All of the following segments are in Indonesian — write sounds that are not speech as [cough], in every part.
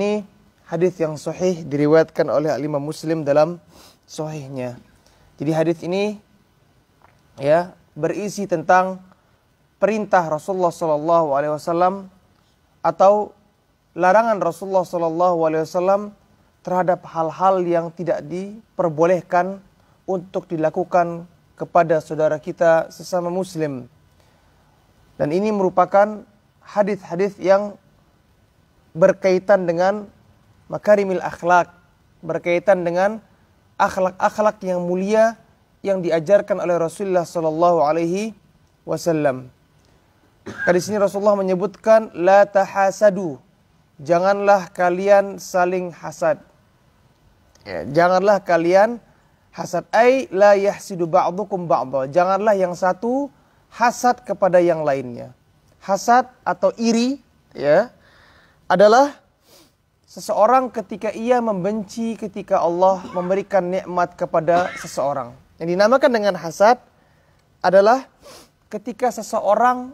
Ini hadis yang sahih diriwayatkan oleh Imam Muslim dalam sahihnya. Jadi hadis ini ya berisi tentang perintah Rasulullah Shallallahu alaihi wasallam atau larangan Rasulullah Shallallahu alaihi wasallam terhadap hal-hal yang tidak diperbolehkan untuk dilakukan kepada saudara kita sesama muslim. Dan ini merupakan hadis-hadis yang berkaitan dengan makarimil akhlak, berkaitan dengan akhlak-akhlak yang mulia yang diajarkan oleh Rasulullah sallallahu Alaihi Wasallam. Di sini Rasulullah menyebutkan la tahasadu, janganlah kalian saling hasad. Ya, janganlah kalian hasad ai la yahsidu ba'dukum ba'dha. Janganlah yang satu hasad kepada yang lainnya. Hasad atau iri ya adalah seseorang ketika ia membenci ketika Allah memberikan nikmat kepada seseorang. Yang dinamakan dengan hasad adalah ketika seseorang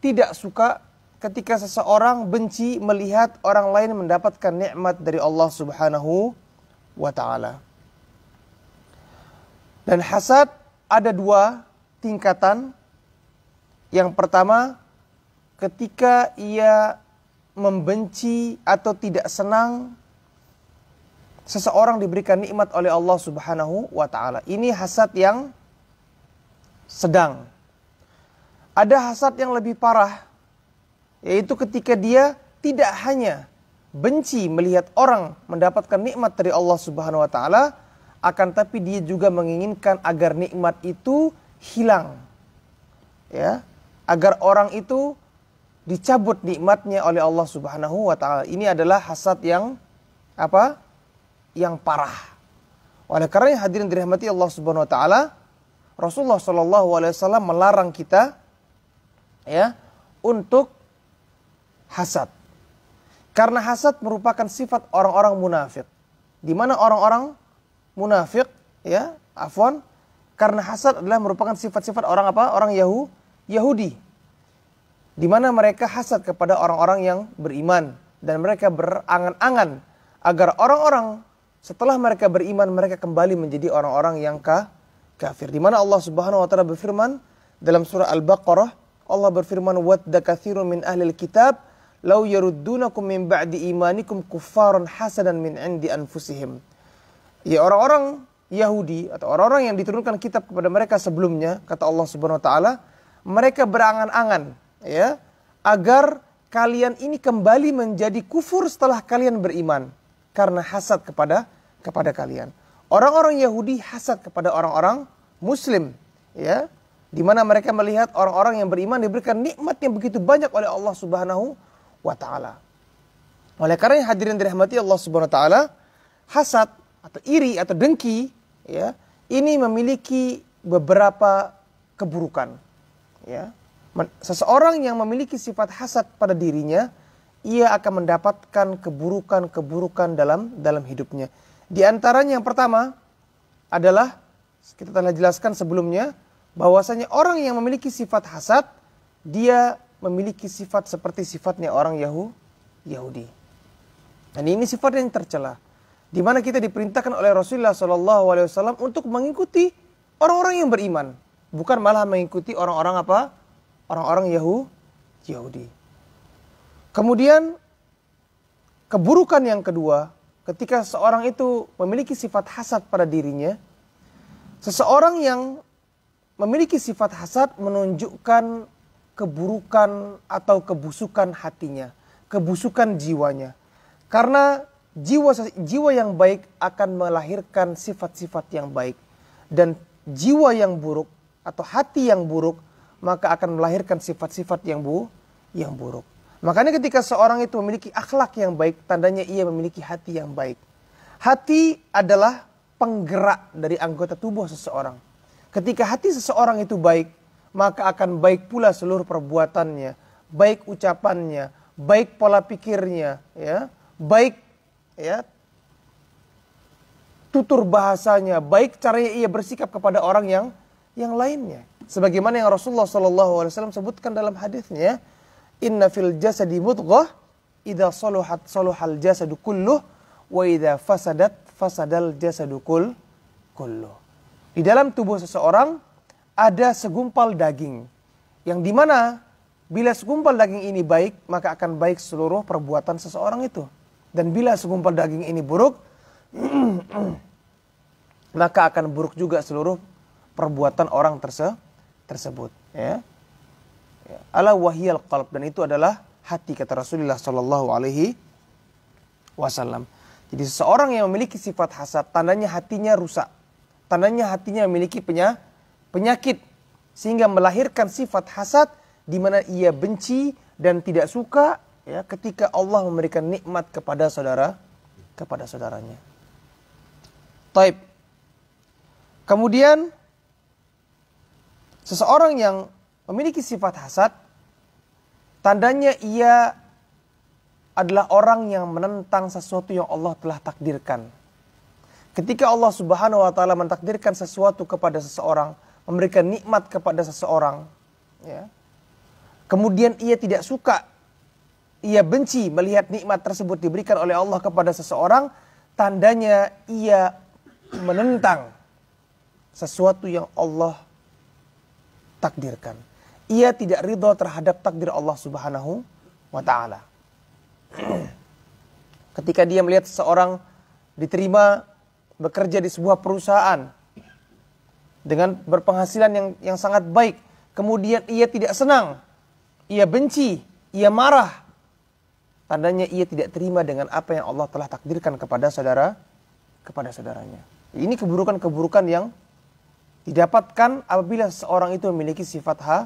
tidak suka, ketika seseorang benci melihat orang lain mendapatkan nikmat dari Allah Subhanahu wa taala. Dan hasad ada dua tingkatan. Yang pertama, ketika ia membenci atau tidak senang seseorang diberikan nikmat oleh Allah Subhanahu wa taala. Ini hasad yang sedang. Ada hasad yang lebih parah yaitu ketika dia tidak hanya benci melihat orang mendapatkan nikmat dari Allah Subhanahu wa taala akan tapi dia juga menginginkan agar nikmat itu hilang. Ya, agar orang itu dicabut nikmatnya oleh Allah Subhanahu wa taala. Ini adalah hasad yang apa? Yang parah. Oleh karena hadirin dirahmati Allah Subhanahu wa taala, Rasulullah Shallallahu alaihi wasallam melarang kita ya untuk hasad. Karena hasad merupakan sifat orang-orang munafik. Di mana orang-orang munafik ya, afwan, karena hasad adalah merupakan sifat-sifat orang apa? Orang Yahudi. Yahudi di mana mereka hasad kepada orang-orang yang beriman dan mereka berangan-angan agar orang-orang setelah mereka beriman mereka kembali menjadi orang-orang yang kafir. Di mana Allah Subhanahu wa taala berfirman dalam surah Al-Baqarah, Allah berfirman wadda katsirun min ahlil kitab lau yaruddunakum min ba'di imanikum kuffaran hasadan min indi anfusihim. Ya orang-orang Yahudi atau orang-orang yang diturunkan kitab kepada mereka sebelumnya kata Allah Subhanahu wa taala mereka berangan-angan ya agar kalian ini kembali menjadi kufur setelah kalian beriman karena hasad kepada kepada kalian. Orang-orang Yahudi hasad kepada orang-orang muslim, ya. Di mana mereka melihat orang-orang yang beriman diberikan nikmat yang begitu banyak oleh Allah Subhanahu wa taala. Oleh karena hadirin dirahmati Allah Subhanahu wa taala, hasad atau iri atau dengki, ya, ini memiliki beberapa keburukan. Ya. Seseorang yang memiliki sifat hasad pada dirinya, ia akan mendapatkan keburukan-keburukan dalam dalam hidupnya. Di antaranya yang pertama adalah kita telah jelaskan sebelumnya bahwasanya orang yang memiliki sifat hasad dia memiliki sifat seperti sifatnya orang Yahu, Yahudi. Dan ini sifat yang tercela. Di mana kita diperintahkan oleh Rasulullah Shallallahu Alaihi Wasallam untuk mengikuti orang-orang yang beriman, bukan malah mengikuti orang-orang apa orang-orang Yahudi. Kemudian keburukan yang kedua, ketika seorang itu memiliki sifat hasad pada dirinya, seseorang yang memiliki sifat hasad menunjukkan keburukan atau kebusukan hatinya, kebusukan jiwanya. Karena jiwa jiwa yang baik akan melahirkan sifat-sifat yang baik dan jiwa yang buruk atau hati yang buruk maka akan melahirkan sifat-sifat yang bu yang buruk. Makanya ketika seorang itu memiliki akhlak yang baik, tandanya ia memiliki hati yang baik. Hati adalah penggerak dari anggota tubuh seseorang. Ketika hati seseorang itu baik, maka akan baik pula seluruh perbuatannya, baik ucapannya, baik pola pikirnya, ya, baik ya tutur bahasanya, baik caranya ia bersikap kepada orang yang yang lainnya. Sebagaimana yang Rasulullah Shallallahu Alaihi Wasallam sebutkan dalam hadisnya, Inna fil jasadi mudghah idza saluhat saluhal jasadu kulluh wa fasadat fasadal jasadu kull kulluh. Di dalam tubuh seseorang ada segumpal daging yang dimana bila segumpal daging ini baik maka akan baik seluruh perbuatan seseorang itu. Dan bila segumpal daging ini buruk [clears throat] maka akan buruk juga seluruh perbuatan orang terse tersebut ya. ya. Ala wahiyal qalb dan itu adalah hati kata Rasulullah Shallallahu alaihi wasallam. Jadi seseorang yang memiliki sifat hasad tandanya hatinya rusak. Tandanya hatinya memiliki penya, penyakit sehingga melahirkan sifat hasad di mana ia benci dan tidak suka ya ketika Allah memberikan nikmat kepada saudara kepada saudaranya. Taib. Kemudian Seseorang yang memiliki sifat hasad, tandanya ia adalah orang yang menentang sesuatu yang Allah telah takdirkan. Ketika Allah Subhanahu wa taala mentakdirkan sesuatu kepada seseorang, memberikan nikmat kepada seseorang, ya. Kemudian ia tidak suka, ia benci melihat nikmat tersebut diberikan oleh Allah kepada seseorang, tandanya ia menentang sesuatu yang Allah takdirkan. Ia tidak ridho terhadap takdir Allah Subhanahu wa taala. [clears throat] Ketika dia melihat seseorang diterima bekerja di sebuah perusahaan dengan berpenghasilan yang yang sangat baik, kemudian ia tidak senang, ia benci, ia marah. Tandanya ia tidak terima dengan apa yang Allah telah takdirkan kepada saudara kepada saudaranya. Ini keburukan-keburukan yang didapatkan apabila seorang itu memiliki sifat ha,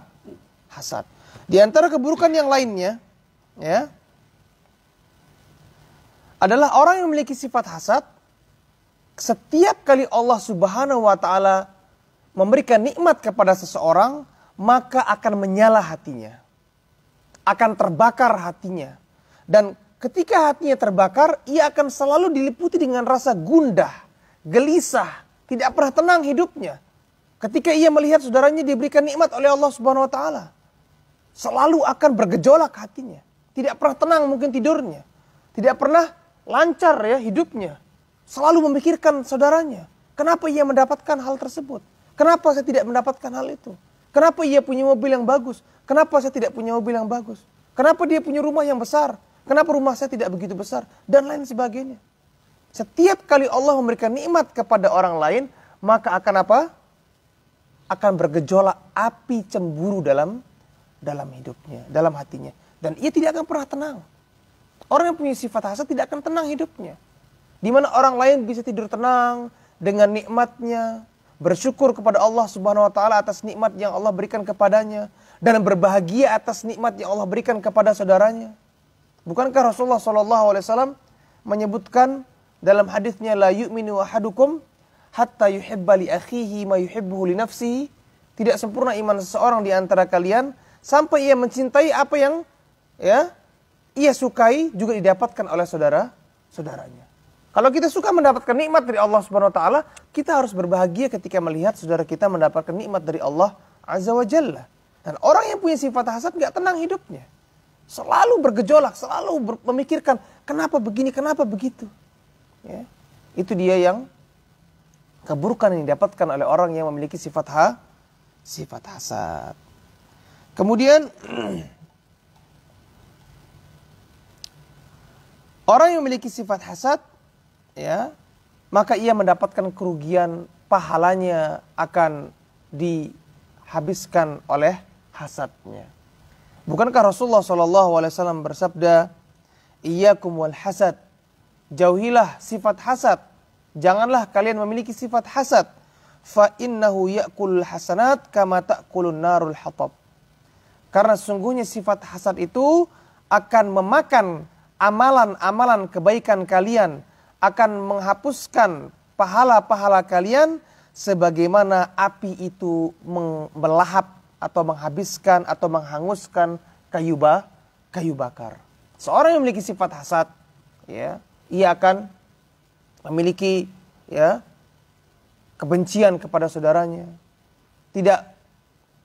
hasad. Di antara keburukan yang lainnya, ya, adalah orang yang memiliki sifat hasad. Setiap kali Allah Subhanahu wa Ta'ala memberikan nikmat kepada seseorang, maka akan menyala hatinya, akan terbakar hatinya, dan ketika hatinya terbakar, ia akan selalu diliputi dengan rasa gundah, gelisah, tidak pernah tenang hidupnya Ketika ia melihat saudaranya diberikan nikmat oleh Allah Subhanahu wa taala, selalu akan bergejolak hatinya. Tidak pernah tenang mungkin tidurnya. Tidak pernah lancar ya hidupnya. Selalu memikirkan saudaranya. Kenapa ia mendapatkan hal tersebut? Kenapa saya tidak mendapatkan hal itu? Kenapa ia punya mobil yang bagus? Kenapa saya tidak punya mobil yang bagus? Kenapa dia punya rumah yang besar? Kenapa rumah saya tidak begitu besar? Dan lain sebagainya. Setiap kali Allah memberikan nikmat kepada orang lain, maka akan apa? akan bergejolak api cemburu dalam dalam hidupnya, dalam hatinya. Dan ia tidak akan pernah tenang. Orang yang punya sifat hasad tidak akan tenang hidupnya. Di mana orang lain bisa tidur tenang dengan nikmatnya, bersyukur kepada Allah Subhanahu wa taala atas nikmat yang Allah berikan kepadanya dan berbahagia atas nikmat yang Allah berikan kepada saudaranya. Bukankah Rasulullah SAW menyebutkan dalam hadisnya la yu'minu ahadukum hatta yuhibba li akhihi ma yuhibbuhu li nafsihi. Tidak sempurna iman seseorang di antara kalian sampai ia mencintai apa yang ya ia sukai juga didapatkan oleh saudara saudaranya. Kalau kita suka mendapatkan nikmat dari Allah Subhanahu wa taala, kita harus berbahagia ketika melihat saudara kita mendapatkan nikmat dari Allah Azza wa Jalla. Dan orang yang punya sifat hasad nggak tenang hidupnya. Selalu bergejolak, selalu memikirkan kenapa begini, kenapa begitu. Ya. Itu dia yang keburukan yang didapatkan oleh orang yang memiliki sifat ha sifat hasad. Kemudian [clears throat] orang yang memiliki sifat hasad ya, maka ia mendapatkan kerugian pahalanya akan dihabiskan oleh hasadnya. Bukankah Rasulullah Shallallahu alaihi wasallam bersabda, "Iyyakum wal hasad." Jauhilah sifat hasad Janganlah kalian memiliki sifat hasad. Fa innahu ya'kul hasanat kama ta'kulun narul hatab. Karena sungguhnya sifat hasad itu akan memakan amalan-amalan kebaikan kalian, akan menghapuskan pahala-pahala kalian sebagaimana api itu melahap atau menghabiskan atau menghanguskan kayu bakar. Seorang yang memiliki sifat hasad, ya, ia akan memiliki ya kebencian kepada saudaranya. Tidak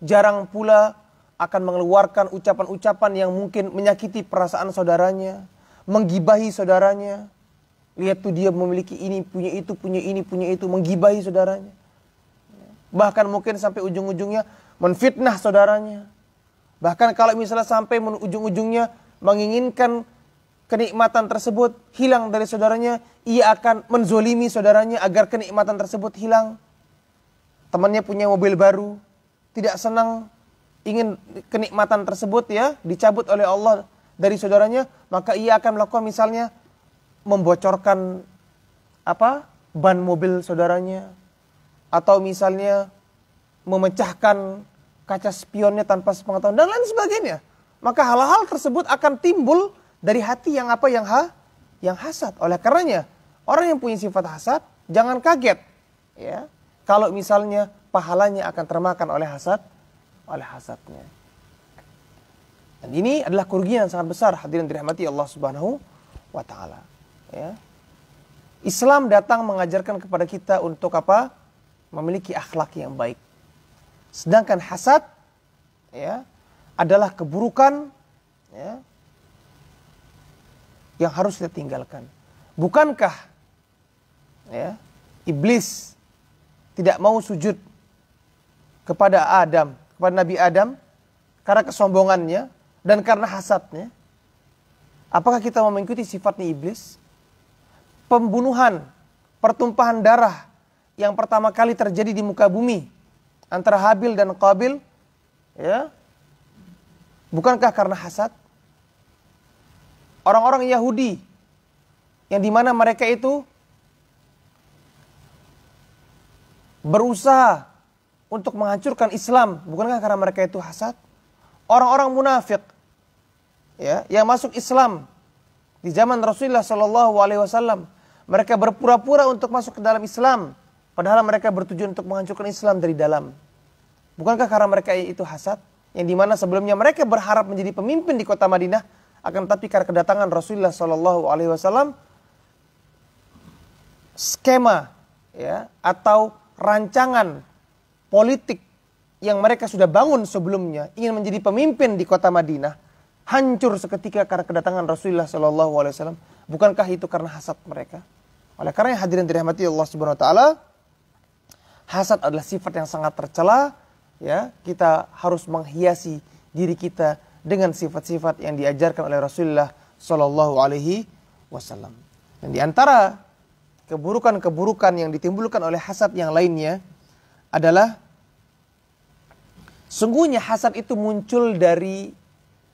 jarang pula akan mengeluarkan ucapan-ucapan yang mungkin menyakiti perasaan saudaranya, menggibahi saudaranya. Lihat tuh dia memiliki ini, punya itu, punya ini, punya itu, menggibahi saudaranya. Bahkan mungkin sampai ujung-ujungnya menfitnah saudaranya. Bahkan kalau misalnya sampai ujung-ujungnya menginginkan kenikmatan tersebut hilang dari saudaranya, ia akan menzolimi saudaranya agar kenikmatan tersebut hilang. Temannya punya mobil baru, tidak senang ingin kenikmatan tersebut ya dicabut oleh Allah dari saudaranya, maka ia akan melakukan misalnya membocorkan apa ban mobil saudaranya atau misalnya memecahkan kaca spionnya tanpa sepengetahuan dan lain sebagainya. Maka hal-hal tersebut akan timbul dari hati yang apa yang ha yang hasad. Oleh karenanya, orang yang punya sifat hasad jangan kaget ya. Kalau misalnya pahalanya akan termakan oleh hasad oleh hasadnya. Dan ini adalah kerugian yang sangat besar hadirin dirahmati Allah Subhanahu wa taala. Ya. Islam datang mengajarkan kepada kita untuk apa? Memiliki akhlak yang baik. Sedangkan hasad ya adalah keburukan ya, yang harus kita tinggalkan. Bukankah ya, iblis tidak mau sujud kepada Adam, kepada Nabi Adam karena kesombongannya dan karena hasadnya? Apakah kita mau mengikuti sifatnya iblis? Pembunuhan, pertumpahan darah yang pertama kali terjadi di muka bumi antara Habil dan Qabil, ya, bukankah karena hasad? orang-orang Yahudi yang dimana mereka itu berusaha untuk menghancurkan Islam, bukankah karena mereka itu hasad? Orang-orang munafik ya, yang masuk Islam di zaman Rasulullah Shallallahu alaihi wasallam, mereka berpura-pura untuk masuk ke dalam Islam, padahal mereka bertujuan untuk menghancurkan Islam dari dalam. Bukankah karena mereka itu hasad? Yang dimana sebelumnya mereka berharap menjadi pemimpin di kota Madinah, akan tetapi karena kedatangan Rasulullah Shallallahu Alaihi Wasallam skema ya atau rancangan politik yang mereka sudah bangun sebelumnya ingin menjadi pemimpin di kota Madinah hancur seketika karena kedatangan Rasulullah Shallallahu Alaihi Wasallam. Bukankah itu karena hasad mereka? Oleh karena hadirin dirahmati Allah Subhanahu Wa Taala, hasad adalah sifat yang sangat tercela. Ya, kita harus menghiasi diri kita dengan sifat-sifat yang diajarkan oleh Rasulullah Shallallahu Alaihi Wasallam. Dan diantara keburukan-keburukan yang ditimbulkan oleh hasad yang lainnya adalah sungguhnya hasad itu muncul dari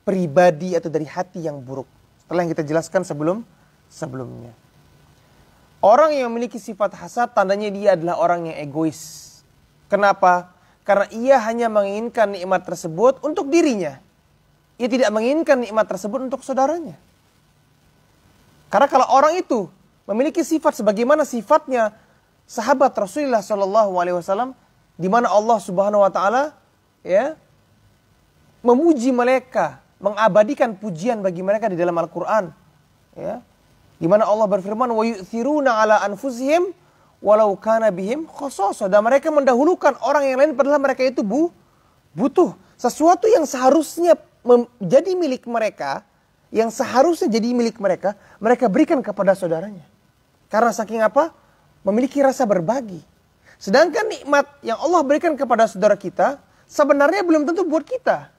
pribadi atau dari hati yang buruk. Setelah yang kita jelaskan sebelum sebelumnya. Orang yang memiliki sifat hasad tandanya dia adalah orang yang egois. Kenapa? Karena ia hanya menginginkan nikmat tersebut untuk dirinya ia tidak menginginkan nikmat tersebut untuk saudaranya. Karena kalau orang itu memiliki sifat sebagaimana sifatnya sahabat Rasulullah Shallallahu Alaihi Wasallam, di mana Allah Subhanahu Wa Taala ya memuji mereka, mengabadikan pujian bagi mereka di dalam Al-Quran, ya, di mana Allah berfirman, wa yu'thiruna ala anfusihim walau kana bihim khusus, Dan mereka mendahulukan orang yang lain padahal mereka itu bu, butuh sesuatu yang seharusnya menjadi milik mereka yang seharusnya jadi milik mereka, mereka berikan kepada saudaranya. Karena saking apa? Memiliki rasa berbagi. Sedangkan nikmat yang Allah berikan kepada saudara kita sebenarnya belum tentu buat kita.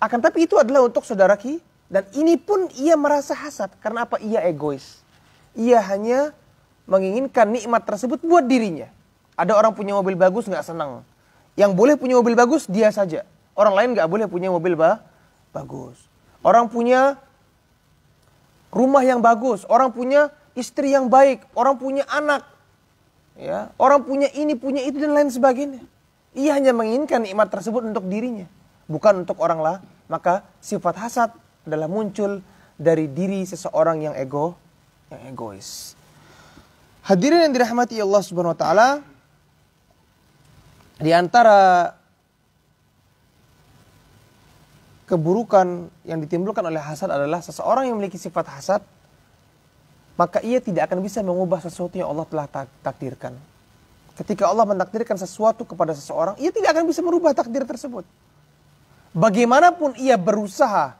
Akan tapi itu adalah untuk saudara kita dan ini pun ia merasa hasad karena apa? Ia egois. Ia hanya menginginkan nikmat tersebut buat dirinya. Ada orang punya mobil bagus nggak senang. Yang boleh punya mobil bagus dia saja. Orang lain nggak boleh punya mobil bah bagus. Orang punya rumah yang bagus, orang punya istri yang baik, orang punya anak. Ya, orang punya ini, punya itu dan lain sebagainya. Ia hanya menginginkan nikmat tersebut untuk dirinya, bukan untuk orang lain. Maka sifat hasad adalah muncul dari diri seseorang yang ego, yang egois. Hadirin yang dirahmati Allah Subhanahu wa taala, di antara keburukan yang ditimbulkan oleh hasad adalah seseorang yang memiliki sifat hasad, maka ia tidak akan bisa mengubah sesuatu yang Allah telah takdirkan. Ketika Allah menakdirkan sesuatu kepada seseorang, ia tidak akan bisa merubah takdir tersebut. Bagaimanapun ia berusaha,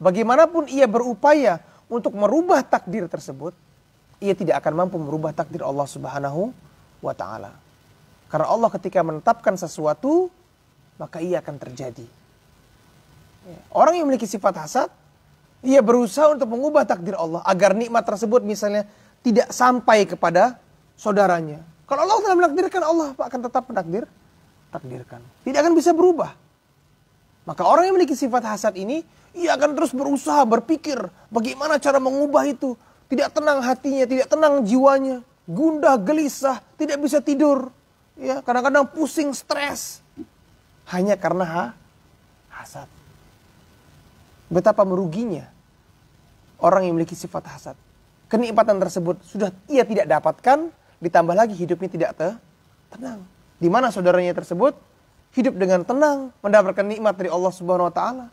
bagaimanapun ia berupaya untuk merubah takdir tersebut, ia tidak akan mampu merubah takdir Allah Subhanahu wa taala. Karena Allah ketika menetapkan sesuatu, maka ia akan terjadi. Orang yang memiliki sifat hasad, ia berusaha untuk mengubah takdir Allah agar nikmat tersebut misalnya tidak sampai kepada saudaranya. Kalau Allah telah menakdirkan, Allah akan tetap menakdir, takdirkan. Tidak akan bisa berubah. Maka orang yang memiliki sifat hasad ini, ia akan terus berusaha berpikir bagaimana cara mengubah itu. Tidak tenang hatinya, tidak tenang jiwanya, gundah, gelisah, tidak bisa tidur. Ya, kadang-kadang pusing, stres. Hanya karena ha, hasad. Betapa meruginya orang yang memiliki sifat hasad. Kenikmatan tersebut sudah ia tidak dapatkan, ditambah lagi hidupnya tidak te tenang. Di mana saudaranya tersebut hidup dengan tenang, mendapatkan nikmat dari Allah Subhanahu wa taala.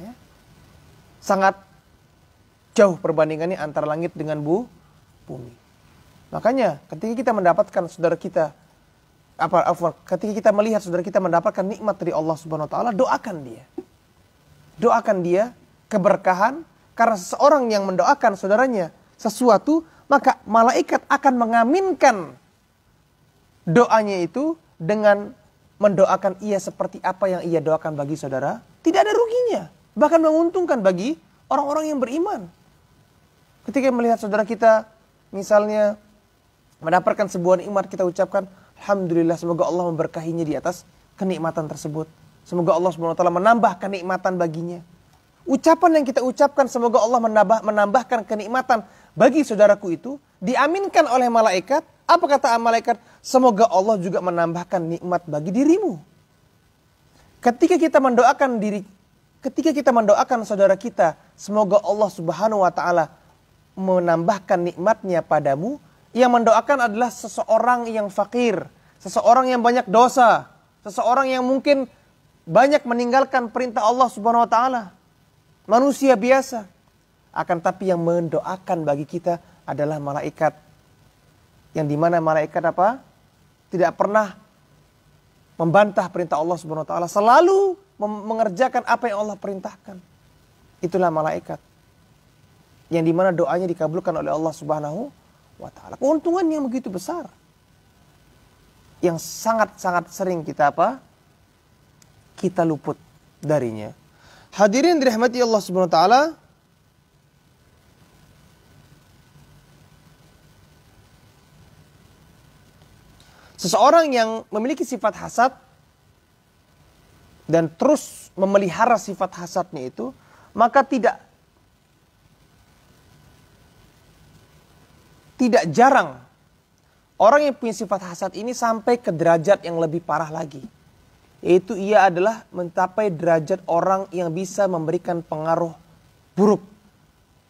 Ya. Sangat jauh perbandingannya antara langit dengan bu bumi. Makanya ketika kita mendapatkan saudara kita apa, apa ketika kita melihat saudara kita mendapatkan nikmat dari Allah Subhanahu wa taala, doakan dia doakan dia keberkahan karena seseorang yang mendoakan saudaranya sesuatu maka malaikat akan mengaminkan doanya itu dengan mendoakan ia seperti apa yang ia doakan bagi saudara tidak ada ruginya bahkan menguntungkan bagi orang-orang yang beriman ketika melihat saudara kita misalnya mendapatkan sebuah nikmat kita ucapkan alhamdulillah semoga Allah memberkahinya di atas kenikmatan tersebut Semoga Allah SWT menambahkan taala baginya. Ucapan yang kita ucapkan semoga Allah menambah menambahkan kenikmatan bagi saudaraku itu diaminkan oleh malaikat. Apa kata malaikat? Semoga Allah juga menambahkan nikmat bagi dirimu. Ketika kita mendoakan diri ketika kita mendoakan saudara kita, semoga Allah Subhanahu wa taala menambahkan nikmatnya padamu. Yang mendoakan adalah seseorang yang fakir, seseorang yang banyak dosa, seseorang yang mungkin banyak meninggalkan perintah Allah Subhanahu wa taala. Manusia biasa. Akan tapi yang mendoakan bagi kita adalah malaikat. Yang dimana malaikat apa? Tidak pernah membantah perintah Allah Subhanahu wa taala, selalu mengerjakan apa yang Allah perintahkan. Itulah malaikat. Yang dimana doanya dikabulkan oleh Allah Subhanahu wa taala. Keuntungan yang begitu besar. Yang sangat-sangat sering kita apa? kita luput darinya. Hadirin dirahmati Allah Subhanahu wa taala, Seseorang yang memiliki sifat hasad dan terus memelihara sifat hasadnya itu, maka tidak tidak jarang orang yang punya sifat hasad ini sampai ke derajat yang lebih parah lagi yaitu ia adalah mencapai derajat orang yang bisa memberikan pengaruh buruk.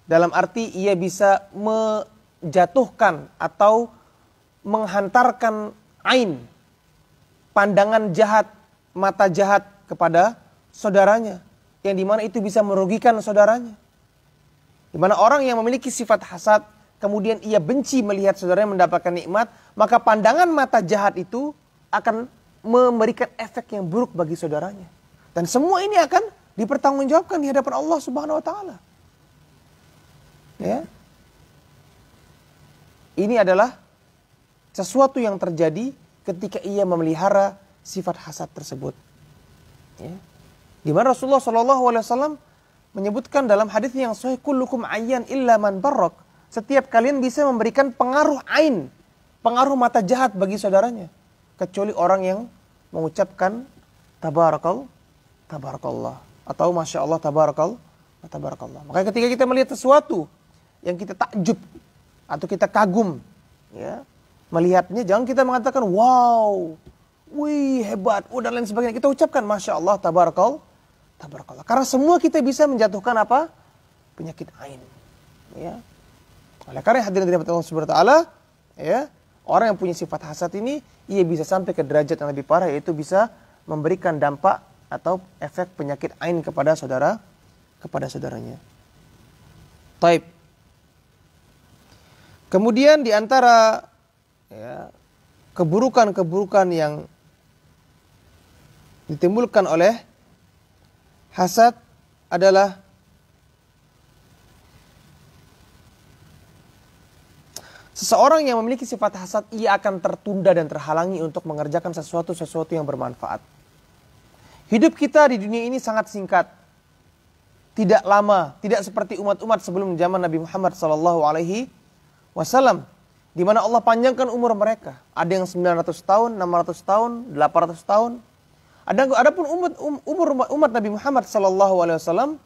Dalam arti ia bisa menjatuhkan atau menghantarkan ain pandangan jahat, mata jahat kepada saudaranya yang dimana itu bisa merugikan saudaranya. Dimana orang yang memiliki sifat hasad kemudian ia benci melihat saudaranya mendapatkan nikmat, maka pandangan mata jahat itu akan memberikan efek yang buruk bagi saudaranya. Dan semua ini akan dipertanggungjawabkan di hadapan Allah Subhanahu wa taala. Ya. Ini adalah sesuatu yang terjadi ketika ia memelihara sifat hasad tersebut. Ya. Di mana Rasulullah Shallallahu Alaihi Wasallam menyebutkan dalam hadis yang sahih kullukum ayyan illa man barok. Setiap kalian bisa memberikan pengaruh ain, pengaruh mata jahat bagi saudaranya, kecuali orang yang mengucapkan tabarakal tabarakallah atau masya Allah tabarakal tabarakallah. Maka ketika kita melihat sesuatu yang kita takjub atau kita kagum ya melihatnya jangan kita mengatakan wow wih hebat oh, dan lain sebagainya kita ucapkan masya Allah tabarakal tabarakallah karena semua kita bisa menjatuhkan apa penyakit ain ya oleh karena hadirin tidak Allah Subhanahu wa taala ya orang yang punya sifat hasad ini ia bisa sampai ke derajat yang lebih parah yaitu bisa memberikan dampak atau efek penyakit ain kepada saudara kepada saudaranya. Taib. Kemudian di antara ya, keburukan-keburukan yang ditimbulkan oleh hasad adalah Seseorang yang memiliki sifat hasad, ia akan tertunda dan terhalangi untuk mengerjakan sesuatu-sesuatu yang bermanfaat. Hidup kita di dunia ini sangat singkat. Tidak lama, tidak seperti umat-umat sebelum zaman Nabi Muhammad SAW. alaihi di mana Allah panjangkan umur mereka. Ada yang 900 tahun, 600 tahun, 800 tahun. Ada pun umat um- umur umat Nabi Muhammad SAW,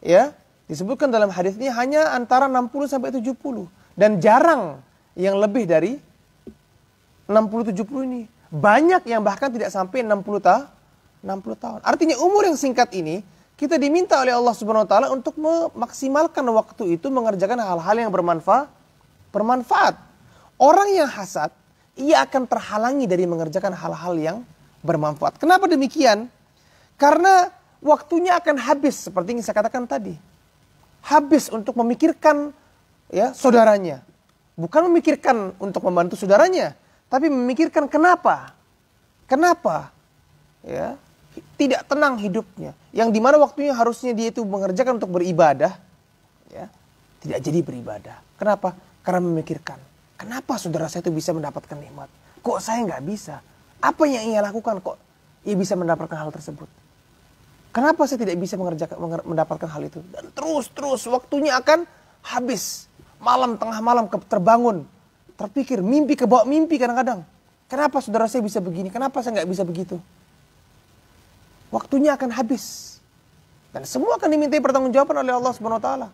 ya, disebutkan dalam hadisnya hanya antara 60 sampai 70 dan jarang yang lebih dari 60-70 ini. Banyak yang bahkan tidak sampai 60 tahun. 60 tahun. Artinya umur yang singkat ini kita diminta oleh Allah Subhanahu wa taala untuk memaksimalkan waktu itu mengerjakan hal-hal yang bermanfaat bermanfaat. Orang yang hasad ia akan terhalangi dari mengerjakan hal-hal yang bermanfaat. Kenapa demikian? Karena waktunya akan habis seperti yang saya katakan tadi. Habis untuk memikirkan ya saudaranya, bukan memikirkan untuk membantu saudaranya, tapi memikirkan kenapa, kenapa, ya tidak tenang hidupnya, yang dimana waktunya harusnya dia itu mengerjakan untuk beribadah, ya tidak jadi beribadah. Kenapa? Karena memikirkan kenapa saudara saya itu bisa mendapatkan nikmat, kok saya nggak bisa? Apa yang ia lakukan kok ia bisa mendapatkan hal tersebut? Kenapa saya tidak bisa mengerjakan mendapatkan hal itu? Dan terus terus waktunya akan habis malam tengah malam terbangun terpikir mimpi kebawa mimpi kadang-kadang kenapa saudara saya bisa begini kenapa saya nggak bisa begitu waktunya akan habis dan semua akan dimintai pertanggungjawaban oleh Allah Subhanahu wa taala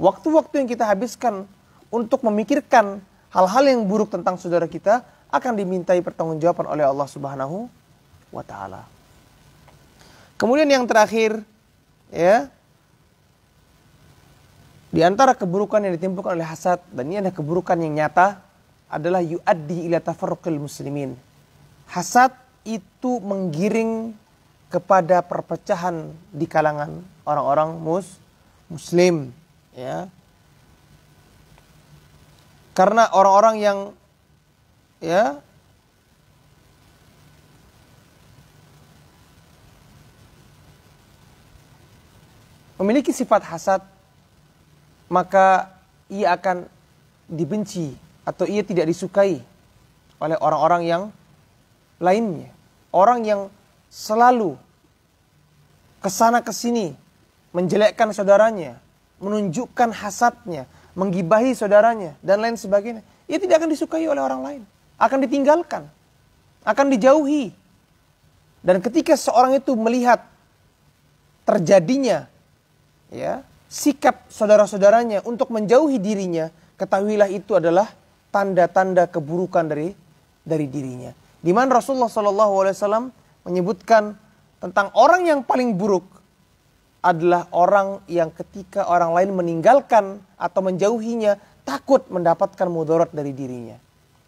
waktu-waktu yang kita habiskan untuk memikirkan hal-hal yang buruk tentang saudara kita akan dimintai pertanggungjawaban oleh Allah Subhanahu wa taala kemudian yang terakhir ya di antara keburukan yang ditimbulkan oleh hasad dan ini adalah keburukan yang nyata adalah yuaddi ila tafarruqil muslimin. Hasad itu menggiring kepada perpecahan di kalangan orang-orang mus muslim ya. Karena orang-orang yang ya memiliki sifat hasad maka ia akan dibenci atau ia tidak disukai oleh orang-orang yang lainnya. Orang yang selalu kesana kesini menjelekkan saudaranya, menunjukkan hasadnya, menggibahi saudaranya dan lain sebagainya. Ia tidak akan disukai oleh orang lain, akan ditinggalkan, akan dijauhi. Dan ketika seorang itu melihat terjadinya ya sikap saudara-saudaranya untuk menjauhi dirinya, ketahuilah itu adalah tanda-tanda keburukan dari dari dirinya. Di mana Rasulullah Shallallahu Alaihi Wasallam menyebutkan tentang orang yang paling buruk adalah orang yang ketika orang lain meninggalkan atau menjauhinya takut mendapatkan mudarat dari dirinya.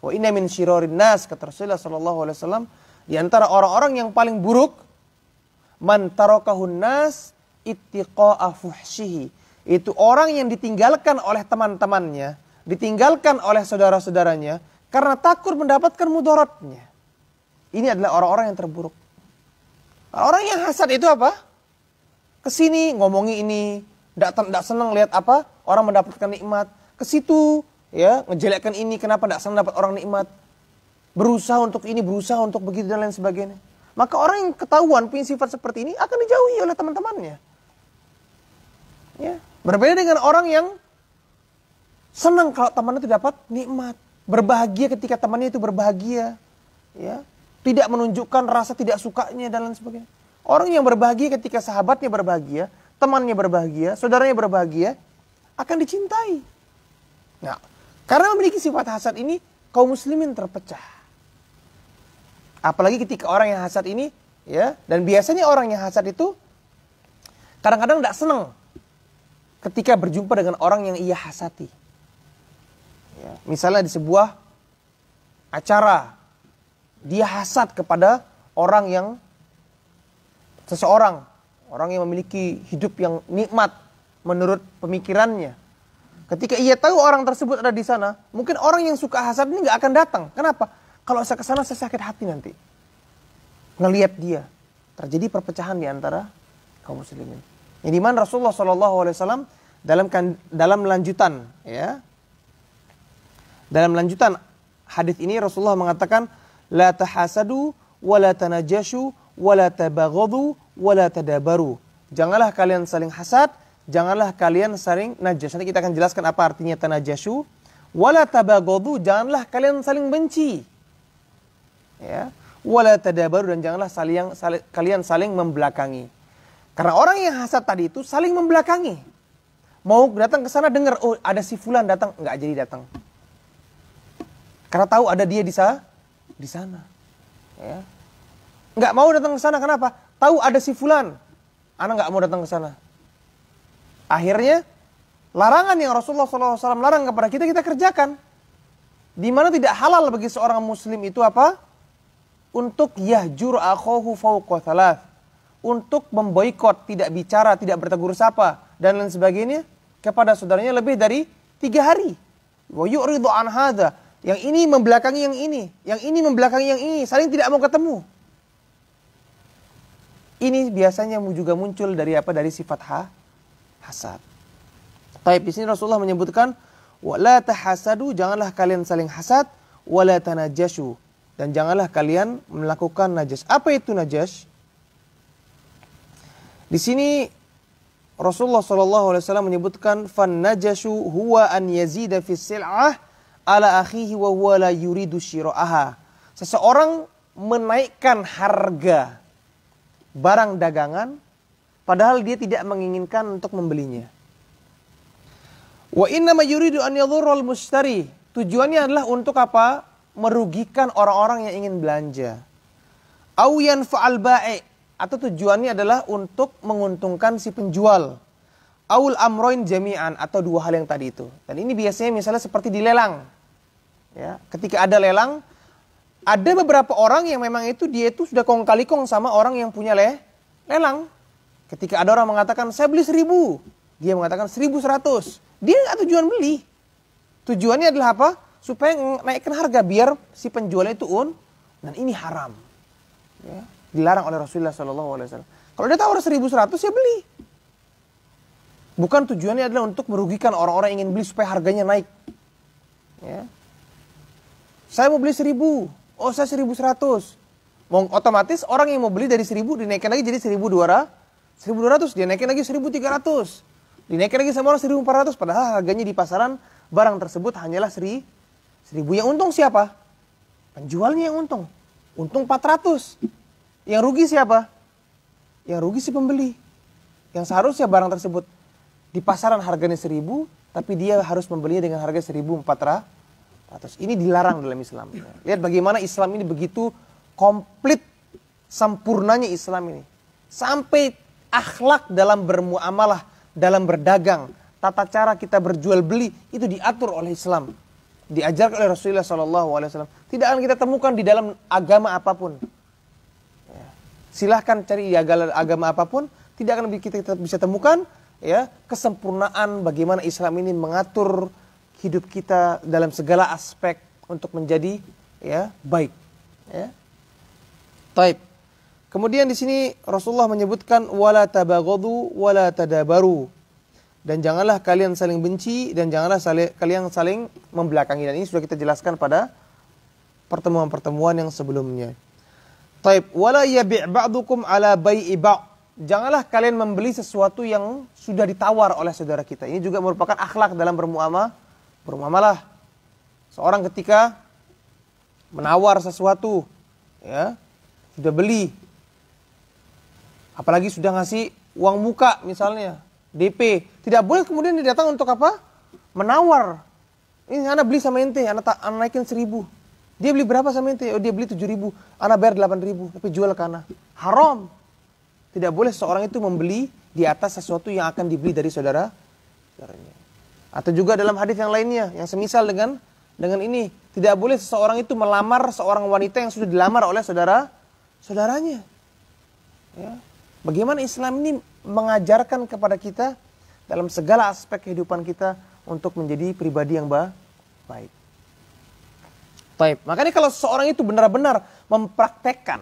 Wa ini min syirorin nas kata Rasulullah Shallallahu Alaihi Wasallam di antara orang-orang yang paling buruk man tarokahun nas ittiqa'a fuhsihi. Itu orang yang ditinggalkan oleh teman-temannya, ditinggalkan oleh saudara-saudaranya karena takut mendapatkan mudaratnya. Ini adalah orang-orang yang terburuk. Orang yang hasad itu apa? Kesini ngomongi ini, tidak senang lihat apa orang mendapatkan nikmat. Ke situ ya ngejelekkan ini, kenapa tidak senang dapat orang nikmat? Berusaha untuk ini, berusaha untuk begitu dan lain sebagainya. Maka orang yang ketahuan punya sifat seperti ini akan dijauhi oleh teman-temannya. Ya. Berbeda dengan orang yang senang kalau temannya itu dapat nikmat. Berbahagia ketika temannya itu berbahagia. Ya. Tidak menunjukkan rasa tidak sukanya dan lain sebagainya. Orang yang berbahagia ketika sahabatnya berbahagia, temannya berbahagia, saudaranya berbahagia, akan dicintai. Nah, karena memiliki sifat hasad ini, kaum muslimin terpecah. Apalagi ketika orang yang hasad ini, ya, dan biasanya orang yang hasad itu kadang-kadang tidak -kadang senang ketika berjumpa dengan orang yang ia hasati. Ya, misalnya di sebuah acara, dia hasad kepada orang yang seseorang, orang yang memiliki hidup yang nikmat menurut pemikirannya. Ketika ia tahu orang tersebut ada di sana, mungkin orang yang suka hasad ini nggak akan datang. Kenapa? Kalau saya ke sana saya sakit hati nanti. Ngelihat dia. Terjadi perpecahan di antara kaum muslimin. Jadi mana Rasulullah SAW dalam kan, dalam lanjutan ya. Dalam lanjutan hadis ini Rasulullah mengatakan la tahasadu wa la tanajashu wa la tabaghadu wa la tadabaru. Janganlah kalian saling hasad, janganlah kalian saling najas. Nanti kita akan jelaskan apa artinya tanajashu. la tabaghadu, janganlah kalian saling benci. Ya. la tadabaru dan janganlah saling, saling kalian saling membelakangi. Karena orang yang hasad tadi itu saling membelakangi mau datang ke sana dengar oh ada si fulan datang nggak jadi datang karena tahu ada dia di sana di sana ya nggak mau datang ke sana kenapa tahu ada si fulan anak nggak mau datang ke sana akhirnya larangan yang Rasulullah SAW larang kepada kita kita kerjakan di mana tidak halal bagi seorang muslim itu apa untuk yahjur akhohu fauqa untuk memboikot tidak bicara tidak bertegur sapa dan lain sebagainya kepada saudaranya lebih dari tiga hari. Wa yu'ridu an Yang ini membelakangi yang ini. Yang ini membelakangi yang ini. Saling tidak mau ketemu. Ini biasanya juga muncul dari apa? Dari sifat ha, hasad. Tapi di sini Rasulullah menyebutkan wala tahasadu janganlah kalian saling hasad wala tanajashu dan janganlah kalian melakukan najas. Apa itu najas? Di sini Rasulullah SAW menyebutkan fan najashu huwa an yazida fi sil'ah ala akhihi wa huwa la yuridu shiro'aha. Seseorang menaikkan harga barang dagangan padahal dia tidak menginginkan untuk membelinya. Wa inna yuridu an yadhurral mustari. Tujuannya adalah untuk apa? Merugikan orang-orang yang ingin belanja. Au yanfa'al ba'i atau tujuannya adalah untuk menguntungkan si penjual. Aul amroin jami'an atau dua hal yang tadi itu. Dan ini biasanya misalnya seperti di lelang. Ya, ketika ada lelang, ada beberapa orang yang memang itu dia itu sudah kong kali kong sama orang yang punya le lelang. Ketika ada orang mengatakan saya beli seribu, dia mengatakan seribu seratus. Dia nggak tujuan beli. Tujuannya adalah apa? supaya naikkan harga biar si penjualnya itu un dan ini haram ya dilarang oleh Rasulullah Shallallahu Alaihi Wasallam. Kalau dia tawar 1100 ya beli. Bukan tujuannya adalah untuk merugikan orang-orang yang ingin beli supaya harganya naik. Ya. Saya mau beli 1000, oh saya 1100. Mau otomatis orang yang mau beli dari 1000 dinaikkan lagi jadi 1200, 1200 dinaikin lagi 1300. Dinaikin lagi sama orang 1400 padahal harganya di pasaran barang tersebut hanyalah 1000. 1000 yang untung siapa? Penjualnya yang untung. Untung 400. Yang rugi siapa? Yang rugi si pembeli. Yang seharusnya barang tersebut di pasaran harganya seribu, tapi dia harus membelinya dengan harga seribu empat ratus. Ini dilarang dalam Islam. Lihat bagaimana Islam ini begitu komplit sempurnanya Islam ini. Sampai akhlak dalam bermuamalah, dalam berdagang, tata cara kita berjual beli itu diatur oleh Islam diajarkan oleh Rasulullah saw. tidak akan kita temukan di dalam agama apapun silahkan cari agama, agama apapun tidak akan kita, kita bisa temukan ya kesempurnaan bagaimana Islam ini mengatur hidup kita dalam segala aspek untuk menjadi ya baik ya Taib. Kemudian di sini Rasulullah menyebutkan wala tabagodu wala tadabaru. Dan janganlah kalian saling benci dan janganlah saling, kalian saling membelakangi. Dan ini sudah kita jelaskan pada pertemuan-pertemuan yang sebelumnya. Taib, wala yabi' ba'dukum ala bayi Janganlah kalian membeli sesuatu yang sudah ditawar oleh saudara kita. Ini juga merupakan akhlak dalam bermuamalah. Bermuamalah. Seorang ketika menawar sesuatu, ya, sudah beli. Apalagi sudah ngasih uang muka misalnya, DP. Tidak boleh kemudian dia datang untuk apa? Menawar. Ini anak beli sama ente, anak, anak naikin seribu dia beli berapa sama ente? Oh, dia beli 7 ribu. Anak bayar 8 ribu. Tapi jual ke anak. Haram. Tidak boleh seorang itu membeli di atas sesuatu yang akan dibeli dari saudara saudaranya. Atau juga dalam hadis yang lainnya. Yang semisal dengan dengan ini. Tidak boleh seseorang itu melamar seorang wanita yang sudah dilamar oleh saudara saudaranya. Ya. Bagaimana Islam ini mengajarkan kepada kita dalam segala aspek kehidupan kita untuk menjadi pribadi yang baik. Taib. Makanya kalau seorang itu benar-benar mempraktekkan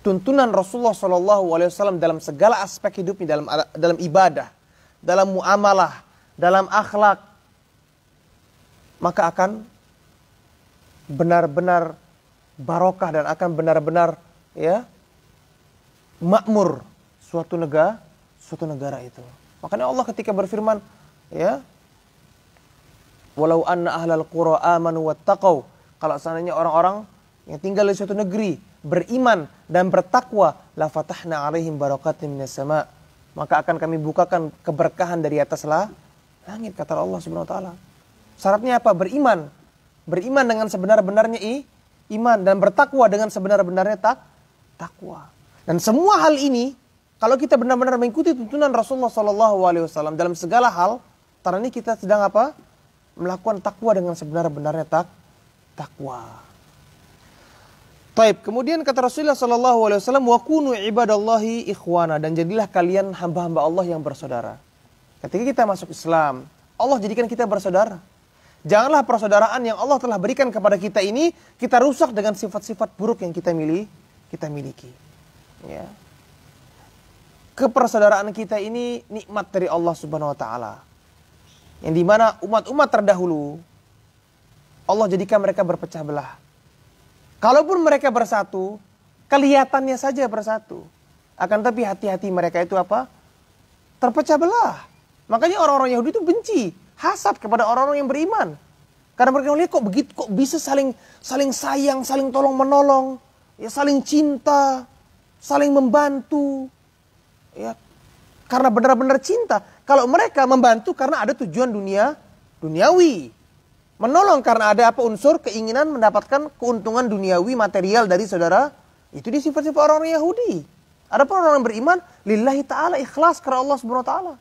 tuntunan Rasulullah Shallallahu Alaihi Wasallam dalam segala aspek hidupnya, dalam dalam ibadah, dalam muamalah, dalam akhlak, maka akan benar-benar barokah dan akan benar-benar ya makmur suatu negara, suatu negara itu. Makanya Allah ketika berfirman, ya walau anna ahlal qura amanu wattaqau kalau seandainya orang-orang yang tinggal di suatu negeri beriman dan bertakwa la fatahna alaihim barakatim minas sama maka akan kami bukakan keberkahan dari atas lah langit kata Allah Subhanahu wa taala syaratnya apa beriman beriman dengan sebenar-benarnya i iman dan bertakwa dengan sebenar-benarnya tak takwa dan semua hal ini kalau kita benar-benar mengikuti tuntunan Rasulullah Shallallahu Alaihi Wasallam dalam segala hal, karena ini kita sedang apa? melakukan takwa dengan sebenar-benarnya tak takwa. Taib. Kemudian kata Rasulullah Shallallahu Alaihi Wasallam, kunu ibadallahi ikhwana dan jadilah kalian hamba-hamba Allah yang bersaudara. Ketika kita masuk Islam, Allah jadikan kita bersaudara. Janganlah persaudaraan yang Allah telah berikan kepada kita ini kita rusak dengan sifat-sifat buruk yang kita milih, kita miliki. Ya. Kepersaudaraan kita ini nikmat dari Allah Subhanahu wa taala yang dimana umat-umat terdahulu Allah jadikan mereka berpecah belah. Kalaupun mereka bersatu, kelihatannya saja bersatu. Akan tapi hati-hati mereka itu apa? Terpecah belah. Makanya orang-orang Yahudi itu benci, hasad kepada orang-orang yang beriman. Karena mereka melihat kok begitu, kok bisa saling saling sayang, saling tolong menolong, ya saling cinta, saling membantu, ya karena benar-benar cinta. Kalau mereka membantu karena ada tujuan dunia duniawi. Menolong karena ada apa unsur keinginan mendapatkan keuntungan duniawi material dari saudara. Itu di sifat-sifat orang-orang Yahudi. Ada pun orang orang beriman lillahi ta'ala ikhlas karena Allah subhanahu ta'ala.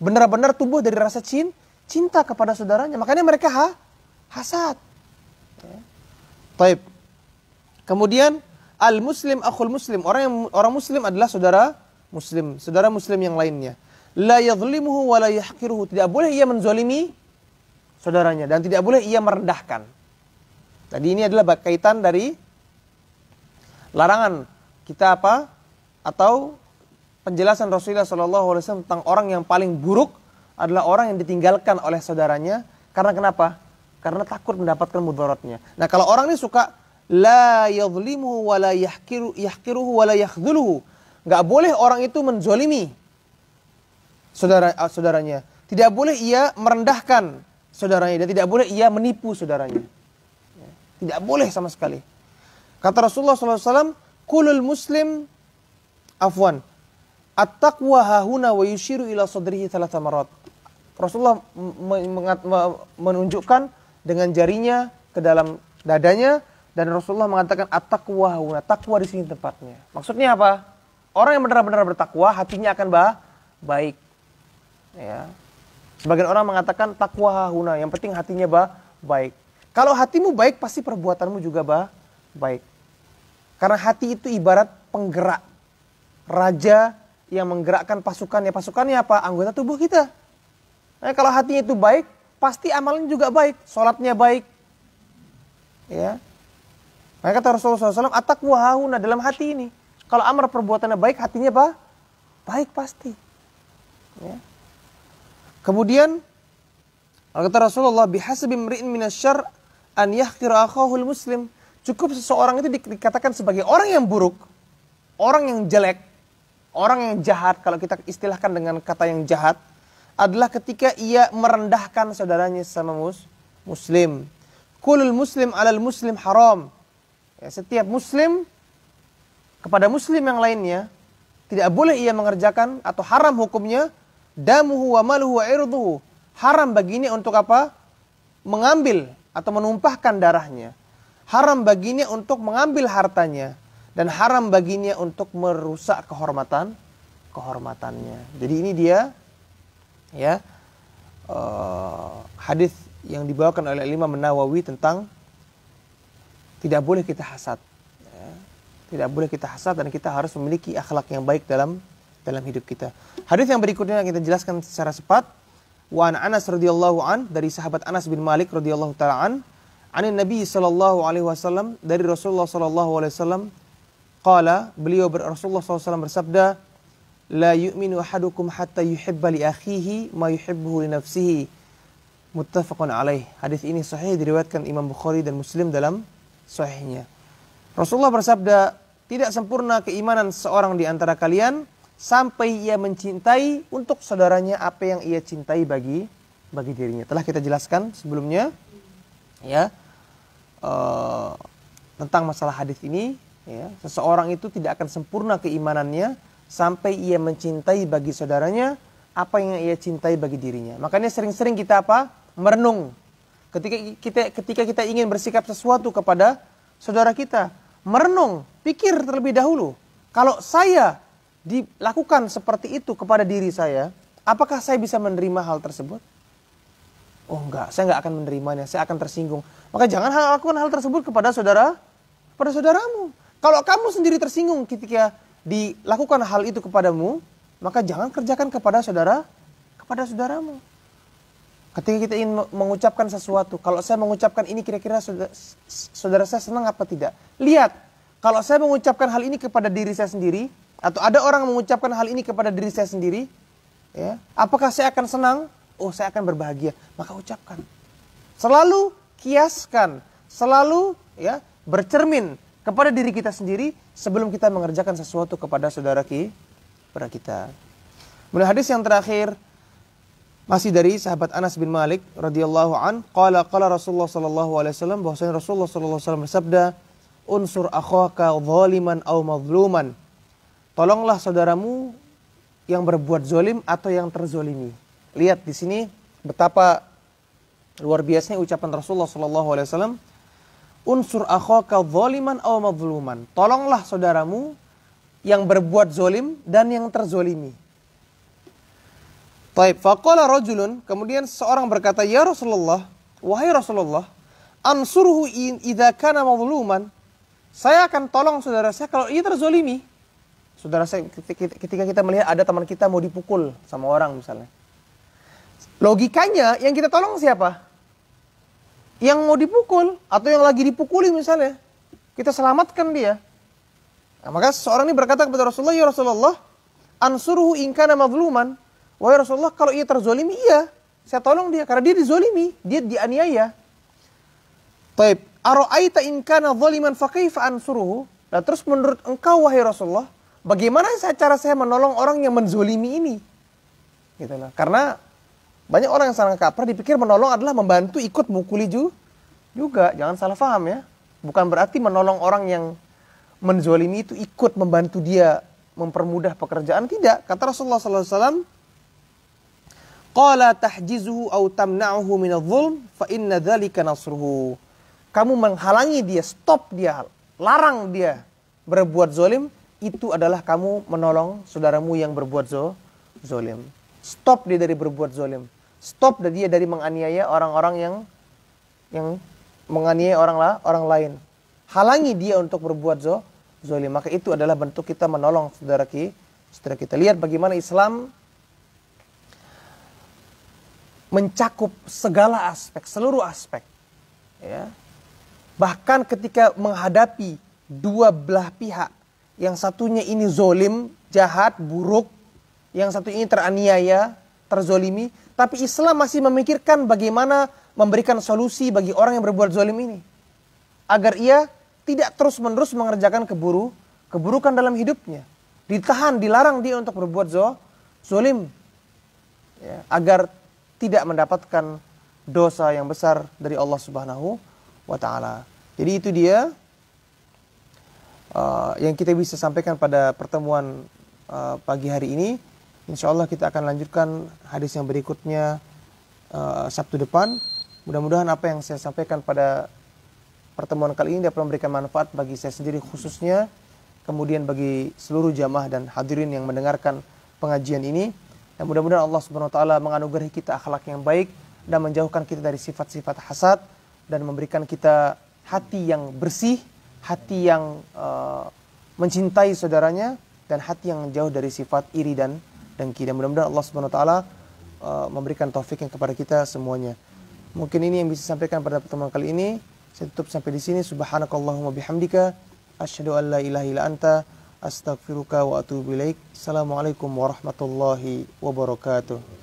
Benar-benar tumbuh dari rasa cinta cinta kepada saudaranya. Makanya mereka ha, hasad. Taib. Kemudian al muslim akhul muslim orang yang orang muslim adalah saudara muslim, saudara muslim yang lainnya. La yadhlimuhu wa la yahqiruhu. Tidak boleh ia menzalimi saudaranya dan tidak boleh ia merendahkan. Tadi ini adalah berkaitan dari larangan kita apa atau penjelasan Rasulullah Alaihi Wasallam tentang orang yang paling buruk adalah orang yang ditinggalkan oleh saudaranya karena kenapa? Karena takut mendapatkan mudaratnya. Nah kalau orang ini suka la yadhlimuhu wa la yahqiruhu wa la yakhdhuluhu. Nggak boleh orang itu menzolimi saudara ah, saudaranya. Tidak boleh ia merendahkan saudaranya dan tidak boleh ia menipu saudaranya. Ya, tidak boleh sama sekali. Kata Rasulullah SAW, kulul muslim afwan. At-taqwa hahuna wa yushiru ila sadrihi thalatha marat. Rasulullah menunjukkan dengan jarinya ke dalam dadanya dan Rasulullah mengatakan at-taqwa hahuna. Takwa di sini tempatnya. Maksudnya apa? Orang yang benar-benar bertakwa hatinya akan bah baik. Ya. Sebagian orang mengatakan takwa huna. yang penting hatinya bah baik. Kalau hatimu baik pasti perbuatanmu juga bah baik. Karena hati itu ibarat penggerak. Raja yang menggerakkan pasukannya. Pasukannya apa? Anggota tubuh kita. Nah, kalau hatinya itu baik, pasti amalnya juga baik. Sholatnya baik. Ya. Maka kata Rasulullah SAW, atakwa hahuna dalam hati ini. Kalau amar perbuatannya baik, hatinya apa? Baik pasti. Ya. Kemudian kata Rasulullah bihasbi mri'in minasyar an yahkir akhahul muslim. Cukup seseorang itu dikatakan sebagai orang yang buruk, orang yang jelek, orang yang jahat kalau kita istilahkan dengan kata yang jahat adalah ketika ia merendahkan saudaranya sesama mus, muslim. Kulul muslim alal muslim haram. Ya, setiap muslim kepada muslim yang lainnya, tidak boleh ia mengerjakan atau haram hukumnya damuhu wa maluhu wa irduhu. Haram baginya untuk apa? Mengambil atau menumpahkan darahnya. Haram baginya untuk mengambil hartanya dan haram baginya untuk merusak kehormatan kehormatannya. Jadi ini dia ya uh, hadis yang dibawakan oleh Imam Nawawi tentang tidak boleh kita hasad tidak boleh kita hasad dan kita harus memiliki akhlak yang baik dalam dalam hidup kita. Hadis yang berikutnya yang kita jelaskan secara cepat wa an Anas radhiyallahu an dari sahabat Anas bin Malik radhiyallahu taala an anin Nabi sallallahu alaihi wasallam dari Rasulullah sallallahu alaihi wasallam qala beliau ber Rasulullah sallallahu bersabda la yu'minu ahadukum hatta yuhibba li akhihi ma yuhibbu li nafsihi muttafaqun alaih hadis ini sahih diriwayatkan Imam Bukhari dan Muslim dalam sahihnya Rasulullah bersabda tidak sempurna keimanan seorang di antara kalian sampai ia mencintai untuk saudaranya apa yang ia cintai bagi bagi dirinya. Telah kita jelaskan sebelumnya ya uh, tentang masalah hadis ini ya seseorang itu tidak akan sempurna keimanannya sampai ia mencintai bagi saudaranya apa yang ia cintai bagi dirinya. Makanya sering-sering kita apa? merenung. Ketika kita ketika kita ingin bersikap sesuatu kepada saudara kita, merenung, pikir terlebih dahulu. Kalau saya dilakukan seperti itu kepada diri saya, apakah saya bisa menerima hal tersebut? Oh enggak, saya enggak akan menerimanya, saya akan tersinggung. Maka jangan lakukan hal tersebut kepada saudara, kepada saudaramu. Kalau kamu sendiri tersinggung ketika dilakukan hal itu kepadamu, maka jangan kerjakan kepada saudara, kepada saudaramu. Ketika kita ingin mengucapkan sesuatu, kalau saya mengucapkan ini kira-kira saudara, saudara saya senang apa tidak? Lihat, kalau saya mengucapkan hal ini kepada diri saya sendiri, atau ada orang mengucapkan hal ini kepada diri saya sendiri, ya, apakah saya akan senang? Oh, saya akan berbahagia. Maka ucapkan. Selalu kiaskan, selalu ya bercermin kepada diri kita sendiri sebelum kita mengerjakan sesuatu kepada saudara kita. Kemudian hadis yang terakhir masih dari sahabat Anas bin Malik radhiyallahu an, qala qala Rasulullah sallallahu alaihi wasallam bahwasanya Rasulullah sallallahu alaihi wasallam bersabda, "Unsur akhaka zaliman au mazluman." Tolonglah saudaramu yang berbuat zolim atau yang terzolimi. Lihat di sini betapa luar biasanya ucapan Rasulullah sallallahu alaihi wasallam, "Unsur akhoka zoliman atau mazluman." Tolonglah saudaramu yang berbuat zolim dan yang terzolimi. Taib, Fakola rojulun. kemudian seorang berkata, "Ya Rasulullah, wahai Rasulullah, ansuruhu in idza kana mazluman." Saya akan tolong saudara saya kalau ia terzolimi. Saudara saya ketika kita melihat ada teman kita mau dipukul sama orang misalnya. Logikanya yang kita tolong siapa? Yang mau dipukul atau yang lagi dipukuli misalnya. Kita selamatkan dia. Nah, maka seorang ini berkata kepada Rasulullah, "Ya Rasulullah, ansuruhu in kana mazluman." Wahai Rasulullah, kalau ia terzolimi, iya. Saya tolong dia, karena dia dizolimi. Dia dianiaya. Taib. Aro'aita inkana zoliman faqaifa ansuruhu. Nah terus menurut engkau, wahai Rasulullah, bagaimana saya, cara saya menolong orang yang menzolimi ini? Gitu lah. Karena banyak orang yang sangat kaprah dipikir menolong adalah membantu ikut mukuli juga. Jangan salah paham ya. Bukan berarti menolong orang yang menzolimi itu ikut membantu dia mempermudah pekerjaan. Tidak. Kata Rasulullah SAW, Qala tahjizuhu au tamna'uhu minadh-dhulm fa inna dhalika nasruhu. Kamu menghalangi dia, stop dia, larang dia berbuat zolim, itu adalah kamu menolong saudaramu yang berbuat zo, zolim. Stop dia dari berbuat zolim. Stop dia dari menganiaya orang-orang yang yang menganiaya orang lah, orang lain. Halangi dia untuk berbuat zo, zolim. Maka itu adalah bentuk kita menolong saudara kita. Setelah kita lihat bagaimana Islam mencakup segala aspek, seluruh aspek. Ya. Bahkan ketika menghadapi dua belah pihak, yang satunya ini zolim, jahat, buruk, yang satu ini teraniaya, terzolimi, tapi Islam masih memikirkan bagaimana memberikan solusi bagi orang yang berbuat zolim ini. Agar ia tidak terus-menerus mengerjakan keburu, keburukan dalam hidupnya. Ditahan, dilarang dia untuk berbuat zo, zolim. Ya, agar tidak mendapatkan dosa yang besar dari Allah Subhanahu wa taala. Jadi itu dia uh, yang kita bisa sampaikan pada pertemuan uh, pagi hari ini. Insya Allah kita akan lanjutkan hadis yang berikutnya uh, Sabtu depan. Mudah-mudahan apa yang saya sampaikan pada pertemuan kali ini dapat memberikan manfaat bagi saya sendiri khususnya, kemudian bagi seluruh jamaah dan hadirin yang mendengarkan pengajian ini. Dan mudah-mudahan Allah Subhanahu wa taala menganugerahi kita akhlak yang baik dan menjauhkan kita dari sifat-sifat hasad dan memberikan kita hati yang bersih, hati yang uh, mencintai saudaranya dan hati yang jauh dari sifat iri dan dengki. Dan mudah-mudahan Allah Subhanahu wa taala eh, memberikan taufik yang kepada kita semuanya. Mungkin ini yang bisa sampaikan pada pertemuan kali ini. Saya tutup sampai di sini. Subhanakallahumma bihamdika asyhadu an la ilaha illa anta Astagfiruka wa atubu ilaik. Assalamualaikum warahmatullahi wabarakatuh.